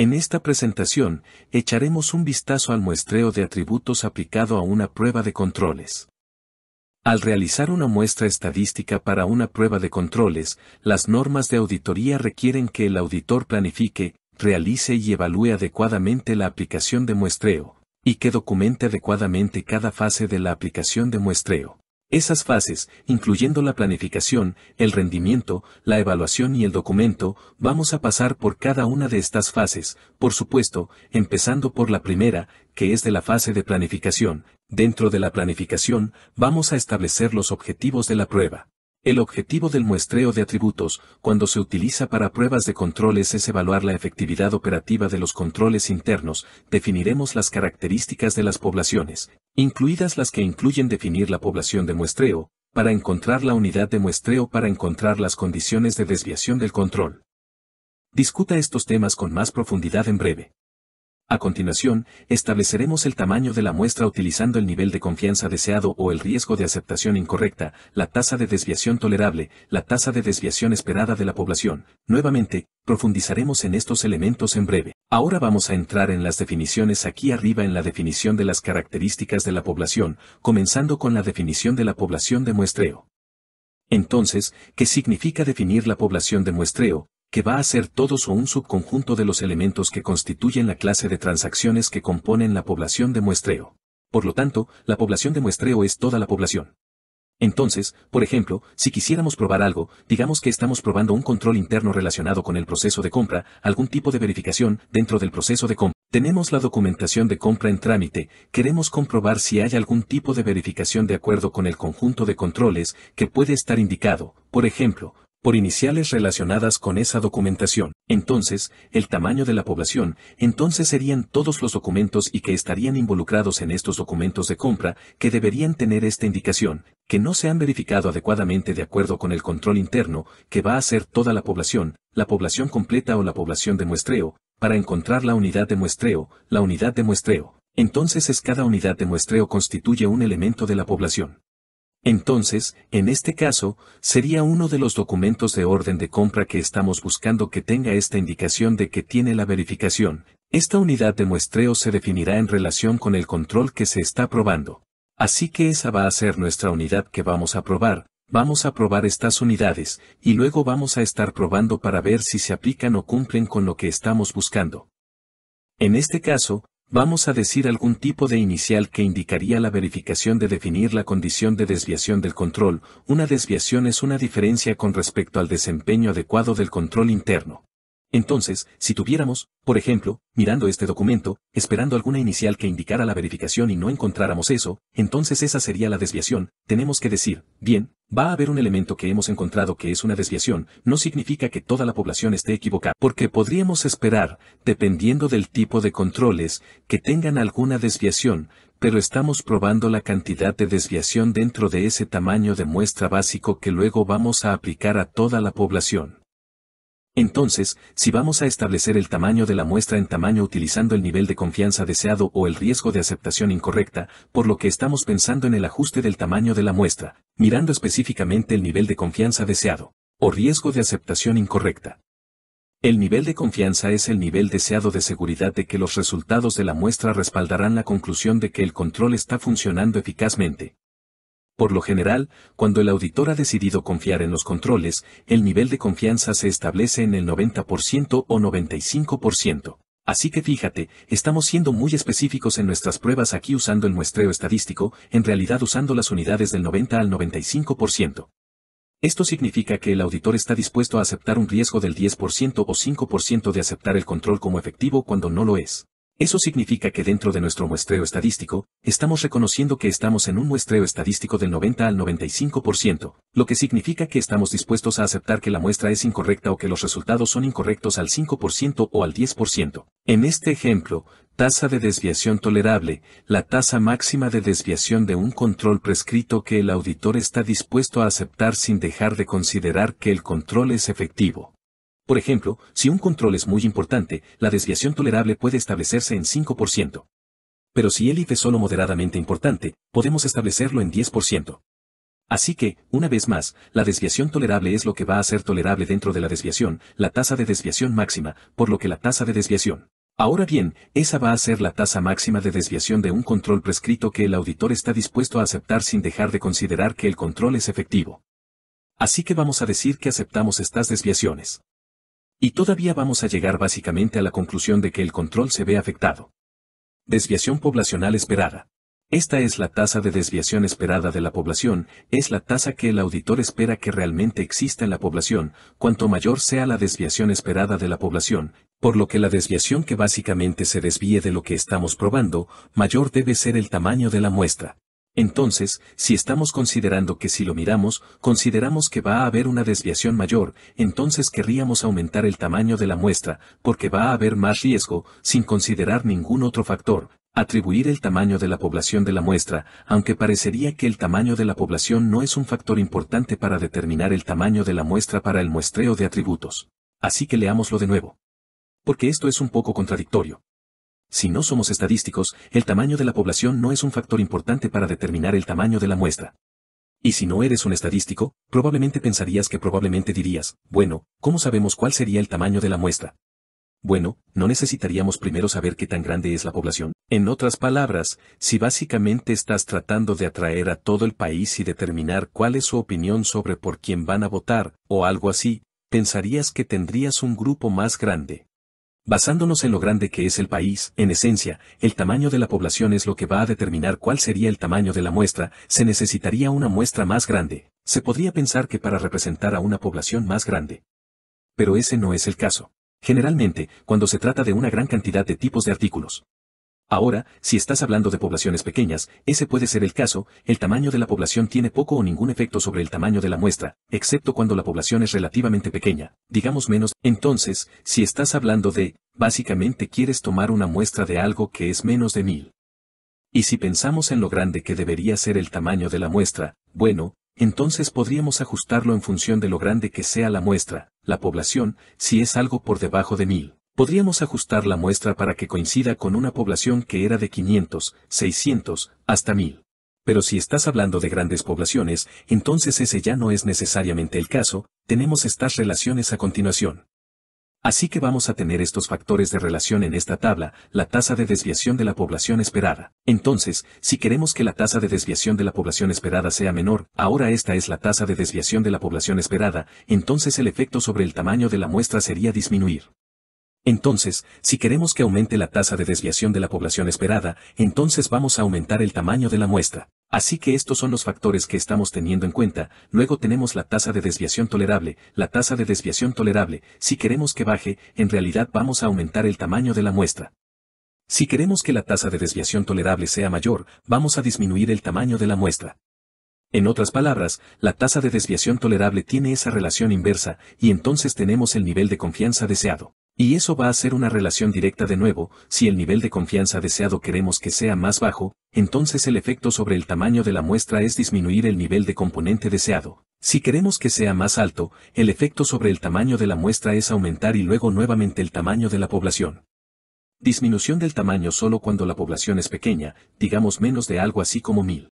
En esta presentación, echaremos un vistazo al muestreo de atributos aplicado a una prueba de controles. Al realizar una muestra estadística para una prueba de controles, las normas de auditoría requieren que el auditor planifique, realice y evalúe adecuadamente la aplicación de muestreo, y que documente adecuadamente cada fase de la aplicación de muestreo. Esas fases, incluyendo la planificación, el rendimiento, la evaluación y el documento, vamos a pasar por cada una de estas fases, por supuesto, empezando por la primera, que es de la fase de planificación. Dentro de la planificación, vamos a establecer los objetivos de la prueba. El objetivo del muestreo de atributos, cuando se utiliza para pruebas de controles, es evaluar la efectividad operativa de los controles internos, definiremos las características de las poblaciones, incluidas las que incluyen definir la población de muestreo, para encontrar la unidad de muestreo para encontrar las condiciones de desviación del control. Discuta estos temas con más profundidad en breve. A continuación, estableceremos el tamaño de la muestra utilizando el nivel de confianza deseado o el riesgo de aceptación incorrecta, la tasa de desviación tolerable, la tasa de desviación esperada de la población. Nuevamente, profundizaremos en estos elementos en breve. Ahora vamos a entrar en las definiciones aquí arriba en la definición de las características de la población, comenzando con la definición de la población de muestreo. Entonces, ¿qué significa definir la población de muestreo? que va a ser todos o un subconjunto de los elementos que constituyen la clase de transacciones que componen la población de muestreo. Por lo tanto, la población de muestreo es toda la población. Entonces, por ejemplo, si quisiéramos probar algo, digamos que estamos probando un control interno relacionado con el proceso de compra, algún tipo de verificación dentro del proceso de compra. Tenemos la documentación de compra en trámite, queremos comprobar si hay algún tipo de verificación de acuerdo con el conjunto de controles que puede estar indicado, por ejemplo, por iniciales relacionadas con esa documentación, entonces, el tamaño de la población, entonces serían todos los documentos y que estarían involucrados en estos documentos de compra, que deberían tener esta indicación, que no se han verificado adecuadamente de acuerdo con el control interno, que va a ser toda la población, la población completa o la población de muestreo, para encontrar la unidad de muestreo, la unidad de muestreo. Entonces es cada unidad de muestreo constituye un elemento de la población. Entonces, en este caso, sería uno de los documentos de orden de compra que estamos buscando que tenga esta indicación de que tiene la verificación. Esta unidad de muestreo se definirá en relación con el control que se está probando. Así que esa va a ser nuestra unidad que vamos a probar, vamos a probar estas unidades, y luego vamos a estar probando para ver si se aplican o cumplen con lo que estamos buscando. En este caso, Vamos a decir algún tipo de inicial que indicaría la verificación de definir la condición de desviación del control. Una desviación es una diferencia con respecto al desempeño adecuado del control interno. Entonces, si tuviéramos, por ejemplo, mirando este documento, esperando alguna inicial que indicara la verificación y no encontráramos eso, entonces esa sería la desviación, tenemos que decir, bien, Va a haber un elemento que hemos encontrado que es una desviación, no significa que toda la población esté equivocada, porque podríamos esperar, dependiendo del tipo de controles, que tengan alguna desviación, pero estamos probando la cantidad de desviación dentro de ese tamaño de muestra básico que luego vamos a aplicar a toda la población. Entonces, si vamos a establecer el tamaño de la muestra en tamaño utilizando el nivel de confianza deseado o el riesgo de aceptación incorrecta, por lo que estamos pensando en el ajuste del tamaño de la muestra, mirando específicamente el nivel de confianza deseado, o riesgo de aceptación incorrecta. El nivel de confianza es el nivel deseado de seguridad de que los resultados de la muestra respaldarán la conclusión de que el control está funcionando eficazmente, por lo general, cuando el auditor ha decidido confiar en los controles, el nivel de confianza se establece en el 90% o 95%. Así que fíjate, estamos siendo muy específicos en nuestras pruebas aquí usando el muestreo estadístico, en realidad usando las unidades del 90 al 95%. Esto significa que el auditor está dispuesto a aceptar un riesgo del 10% o 5% de aceptar el control como efectivo cuando no lo es. Eso significa que dentro de nuestro muestreo estadístico, estamos reconociendo que estamos en un muestreo estadístico del 90 al 95%, lo que significa que estamos dispuestos a aceptar que la muestra es incorrecta o que los resultados son incorrectos al 5% o al 10%. En este ejemplo, tasa de desviación tolerable, la tasa máxima de desviación de un control prescrito que el auditor está dispuesto a aceptar sin dejar de considerar que el control es efectivo. Por ejemplo, si un control es muy importante, la desviación tolerable puede establecerse en 5%. Pero si el IF es solo moderadamente importante, podemos establecerlo en 10%. Así que, una vez más, la desviación tolerable es lo que va a ser tolerable dentro de la desviación, la tasa de desviación máxima, por lo que la tasa de desviación. Ahora bien, esa va a ser la tasa máxima de desviación de un control prescrito que el auditor está dispuesto a aceptar sin dejar de considerar que el control es efectivo. Así que vamos a decir que aceptamos estas desviaciones. Y todavía vamos a llegar básicamente a la conclusión de que el control se ve afectado. Desviación poblacional esperada. Esta es la tasa de desviación esperada de la población, es la tasa que el auditor espera que realmente exista en la población, cuanto mayor sea la desviación esperada de la población, por lo que la desviación que básicamente se desvíe de lo que estamos probando, mayor debe ser el tamaño de la muestra. Entonces, si estamos considerando que si lo miramos, consideramos que va a haber una desviación mayor, entonces querríamos aumentar el tamaño de la muestra, porque va a haber más riesgo, sin considerar ningún otro factor. Atribuir el tamaño de la población de la muestra, aunque parecería que el tamaño de la población no es un factor importante para determinar el tamaño de la muestra para el muestreo de atributos. Así que leámoslo de nuevo. Porque esto es un poco contradictorio. Si no somos estadísticos, el tamaño de la población no es un factor importante para determinar el tamaño de la muestra. Y si no eres un estadístico, probablemente pensarías que probablemente dirías, bueno, ¿cómo sabemos cuál sería el tamaño de la muestra? Bueno, no necesitaríamos primero saber qué tan grande es la población. En otras palabras, si básicamente estás tratando de atraer a todo el país y determinar cuál es su opinión sobre por quién van a votar, o algo así, pensarías que tendrías un grupo más grande. Basándonos en lo grande que es el país, en esencia, el tamaño de la población es lo que va a determinar cuál sería el tamaño de la muestra, se necesitaría una muestra más grande. Se podría pensar que para representar a una población más grande. Pero ese no es el caso. Generalmente, cuando se trata de una gran cantidad de tipos de artículos, Ahora, si estás hablando de poblaciones pequeñas, ese puede ser el caso, el tamaño de la población tiene poco o ningún efecto sobre el tamaño de la muestra, excepto cuando la población es relativamente pequeña, digamos menos. Entonces, si estás hablando de, básicamente quieres tomar una muestra de algo que es menos de mil. Y si pensamos en lo grande que debería ser el tamaño de la muestra, bueno, entonces podríamos ajustarlo en función de lo grande que sea la muestra, la población, si es algo por debajo de mil podríamos ajustar la muestra para que coincida con una población que era de 500, 600, hasta 1000. Pero si estás hablando de grandes poblaciones, entonces ese ya no es necesariamente el caso, tenemos estas relaciones a continuación. Así que vamos a tener estos factores de relación en esta tabla, la tasa de desviación de la población esperada. Entonces, si queremos que la tasa de desviación de la población esperada sea menor, ahora esta es la tasa de desviación de la población esperada, entonces el efecto sobre el tamaño de la muestra sería disminuir. Entonces, si queremos que aumente la tasa de desviación de la población esperada, entonces vamos a aumentar el tamaño de la muestra. Así que estos son los factores que estamos teniendo en cuenta, luego tenemos la tasa de desviación tolerable, la tasa de desviación tolerable, si queremos que baje, en realidad vamos a aumentar el tamaño de la muestra. Si queremos que la tasa de desviación tolerable sea mayor, vamos a disminuir el tamaño de la muestra. En otras palabras, la tasa de desviación tolerable tiene esa relación inversa, y entonces tenemos el nivel de confianza deseado. Y eso va a ser una relación directa de nuevo, si el nivel de confianza deseado queremos que sea más bajo, entonces el efecto sobre el tamaño de la muestra es disminuir el nivel de componente deseado. Si queremos que sea más alto, el efecto sobre el tamaño de la muestra es aumentar y luego nuevamente el tamaño de la población. Disminución del tamaño solo cuando la población es pequeña, digamos menos de algo así como mil.